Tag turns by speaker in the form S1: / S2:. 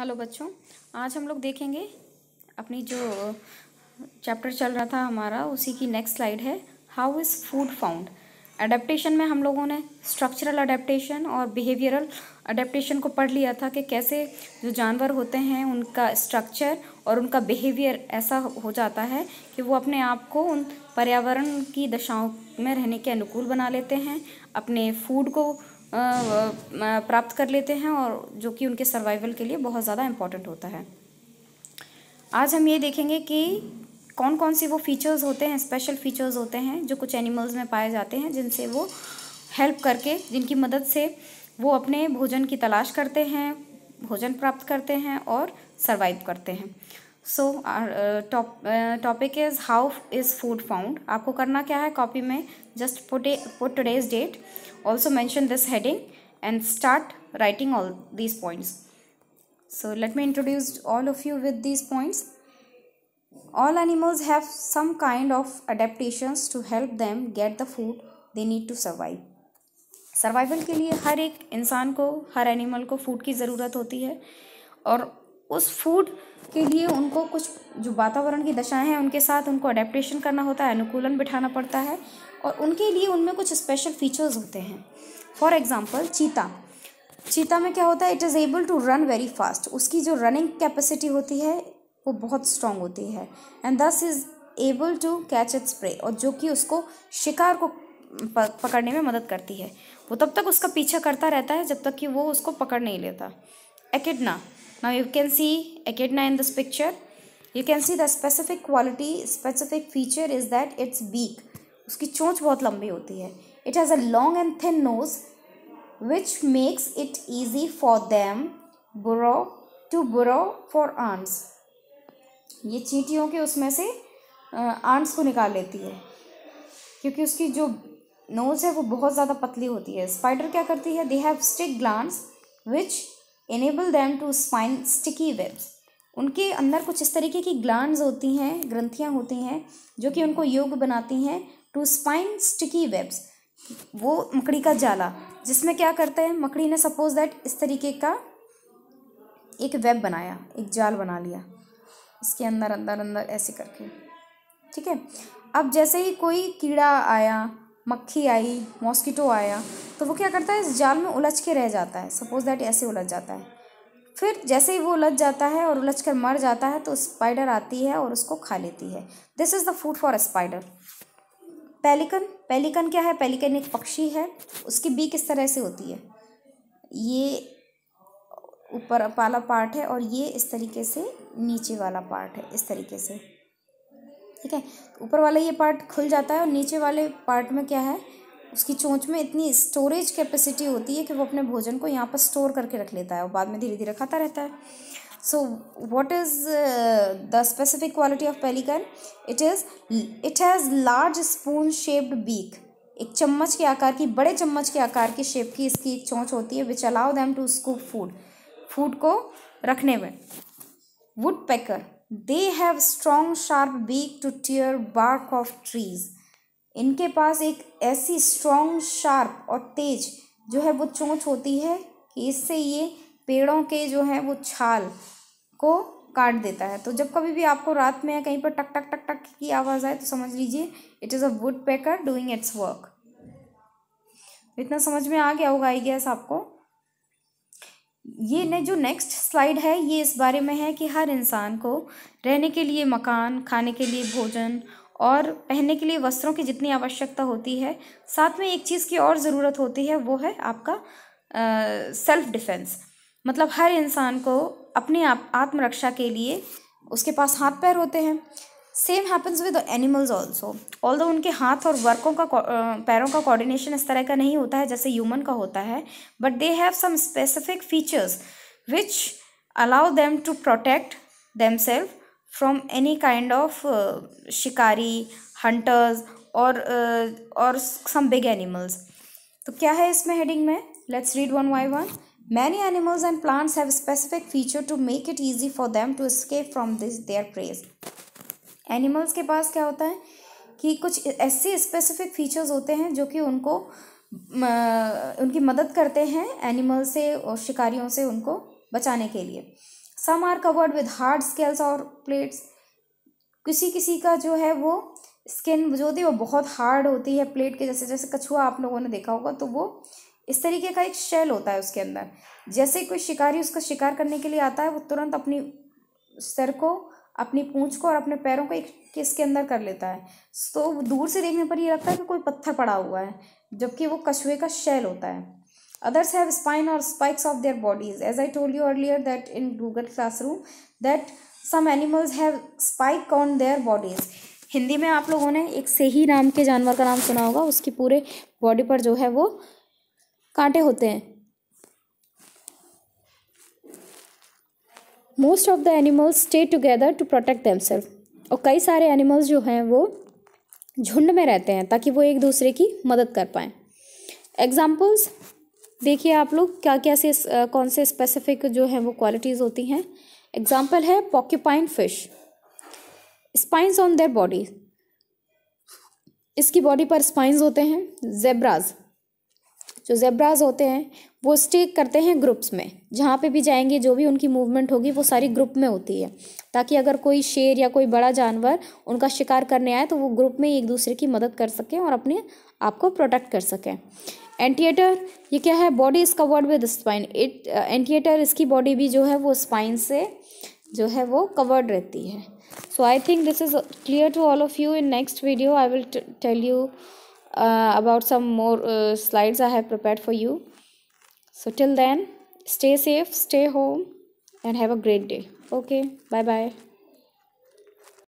S1: hello बच्चों आज हम लोग देखेंगे अपनी जो चैप्टर चल रहा था हमारा उसी की नेक्स्ट स्लाइड है how is food found adaptation में हम लोगों ने स्ट्रक्चरल अडेप्टशन और बिहेवियरल अडेप्टशन को पढ़ लिया था कि कैसे जो जानवर होते हैं उनका स्ट्रक्चर और उनका बिहेवियर ऐसा हो जाता है कि वो अपने आप को उन पर्यावरण की दशाओं में रहने के अनुकूल बना लेते हैं अपने फूड को प्राप्त कर लेते हैं और जो कि उनके सर्वाइवल के लिए बहुत ज़्यादा इम्पॉर्टेंट होता है आज हम ये देखेंगे कि कौन कौन से वो फीचर्स होते हैं स्पेशल फीचर्स होते हैं जो कुछ एनिमल्स में पाए जाते हैं जिनसे वो हेल्प करके जिनकी मदद से वो अपने भोजन की तलाश करते हैं भोजन प्राप्त करते हैं और सर्वाइव करते हैं so top topic is how is food found आपको करना क्या है कॉपी में just put put today's date also mention this heading and start writing all these points so let me introduce all of you with these points all animals have some kind of adaptations to help them get the food they need to survive survival के लिए हर एक इंसान को हर animal को food की ज़रूरत होती है और उस फूड के लिए उनको कुछ जो वातावरण की दशाएं हैं उनके साथ उनको अडेप्टेशन करना होता है अनुकूलन बिठाना पड़ता है और उनके लिए उनमें कुछ स्पेशल फीचर्स होते हैं फॉर एग्ज़ाम्पल चीता चीता में क्या होता है it is able to run very fast उसकी जो रनिंग कैपेसिटी होती है वो बहुत स्ट्रांग होती है and this is able to catch its prey और जो कि उसको शिकार को पकड़ने में मदद करती है वो तब तक उसका पीछा करता रहता है जब तक कि वो उसको पकड़ नहीं लेता एकेडना now you can see echidna in this picture you can see the specific quality specific feature is that its beak उसकी चोंच बहुत लंबी होती है it has a long and thin nose which makes it easy for them burrow to burrow for ants ये चींटियों के उसमें से आंट्स को निकाल लेती है क्योंकि उसकी जो नोज है वो बहुत ज़्यादा पतली होती है स्पाइडर क्या करती है they have stick glands which enable them to spin sticky webs उनके अंदर कुछ इस तरीके की ग्लान्स होती हैं ग्रंथियाँ होती हैं जो कि उनको योग बनाती हैं टू स्पाइन स्टिकी वेब्स वो मकड़ी का जाला जिसमें क्या करते हैं मकड़ी ने सपोज दैट इस तरीके का एक वेब बनाया एक जाल बना लिया इसके अंदर अंदर अंदर ऐसे करके ठीक है अब जैसे ही कोई कीड़ा आया मक्खी आई मॉस्किटो आया तो वो क्या करता है इस जाल में उलझ के रह जाता है सपोज दैट ऐसे उलझ जाता है फिर जैसे ही वो उलझ जाता है और उलझ कर मर जाता है तो स्पाइडर आती है और उसको खा लेती है this is the food for spider pelican pelican क्या है पेलिकन एक पक्षी है उसकी बीक इस तरह से होती है ये ऊपर वाला पार्ट है और ये इस तरीके से नीचे वाला पार्ट है इस तरीके से ठीक है ऊपर वाला ये पार्ट खुल जाता है और नीचे वाले पार्ट में क्या है उसकी चोंच में इतनी स्टोरेज कैपेसिटी होती है कि वो अपने भोजन को यहाँ पर स्टोर करके रख लेता है और बाद में धीरे धीरे खाता रहता है so what is the specific quality of pelican it is it has large spoon shaped beak एक चम्मच के आकार की बड़े चम्मच के आकार की शेप की इसकी एक चोंच होती है which allow them to scoop food food को रखने में woodpecker they have strong sharp beak to tear bark off trees इनके पास एक ऐसी स्ट्रॉन्ग शार्प और तेज जो है वो चोंच होती है कि इससे ये पेड़ों के जो है वो छाल को काट देता है तो जब कभी भी आपको रात में कहीं पर टक टक टक टक की आवाज़ आए तो समझ लीजिए it is a woodpecker doing its work इतना समझ में आ गया होगा आई गैस आपको ये ने जो नेक्स्ट स्लाइड है ये इस बारे में है कि हर इंसान को रहने के लिए मकान खाने के लिए भोजन और पहनने के लिए वस्त्रों की जितनी आवश्यकता होती है साथ में एक चीज़ की और ज़रूरत होती है वो है आपका सेल्फ डिफेंस मतलब हर इंसान को अपने आप आत्मरक्षा के लिए उसके पास हाथ पैर होते हैं same happens with animals also all उनके हाथ और वर्कों का पैरों का कोऑर्डिनेशन इस तरह का नहीं होता है जैसे ह्यूमन का होता है but they have some specific features which allow them to protect themselves from any kind of uh, शिकारी hunters or uh, or some big animals तो क्या है इसमें हेडिंग में let's read one by one many animals and plants have specific feature to make it easy for them to escape from this their prey animals के पास क्या होता है कि कुछ ऐसे स्पेसिफिक फीचर्स होते हैं जो कि उनको उनकी मदद करते हैं एनिमल्स से और शिकारियों से उनको बचाने के लिए some are covered with hard scales और प्लेट्स किसी किसी का जो है वो स्किन जो होती है वो बहुत हार्ड होती है प्लेट के जैसे जैसे कछुआ आप लोगों ने देखा होगा तो वो इस तरीके का एक शेल होता है उसके अंदर जैसे कोई शिकारी उसका शिकार करने के लिए आता है वो तुरंत अपनी सर को अपनी पूंछ को और अपने पैरों को एक किस के अंदर कर लेता है तो दूर से देखने पर ये लगता है कि कोई पत्थर पड़ा हुआ है जबकि वो कछुए का शेल होता है others have spine or spikes of their bodies as i told you earlier that in google classroom that some animals have spike on their bodies Hindi में आप लोगों ने एक से ही नाम के जानवर का नाम सुना होगा उसकी पूरे बॉडी पर जो है वो कांटे होते हैं most of the animals stay together to protect themselves और कई सारे एनिमल्स जो हैं वो झुंड में रहते हैं ताकि वो एक दूसरे की मदद कर पाएँ एग्जाम्पल्स देखिए आप लोग क्या क्या से कौन से स्पेसिफिक जो है वो क्वालिटीज़ होती हैं एग्जाम्पल है porcupine fish spines on their body इसकी बॉडी पर स्पाइंस होते हैं जेब्राज जो जेब्राज होते हैं वो स्टे करते हैं ग्रुप्स में जहाँ पे भी जाएंगे जो भी उनकी मूवमेंट होगी वो सारी ग्रुप में होती है ताकि अगर कोई शेर या कोई बड़ा जानवर उनका शिकार करने आए तो वो ग्रुप में एक दूसरे की मदद कर सकें और अपने आप को प्रोटेक्ट कर सकें एंटीएटर ये क्या है body is covered with spine it anteater इसकी बॉडी भी जो है वो स्पाइन से जो है वो कवर्ड रहती है so I think this is clear to all of you in next video I will tell you about some more slides I have prepare for you so till then stay safe stay home and have a great day okay bye bye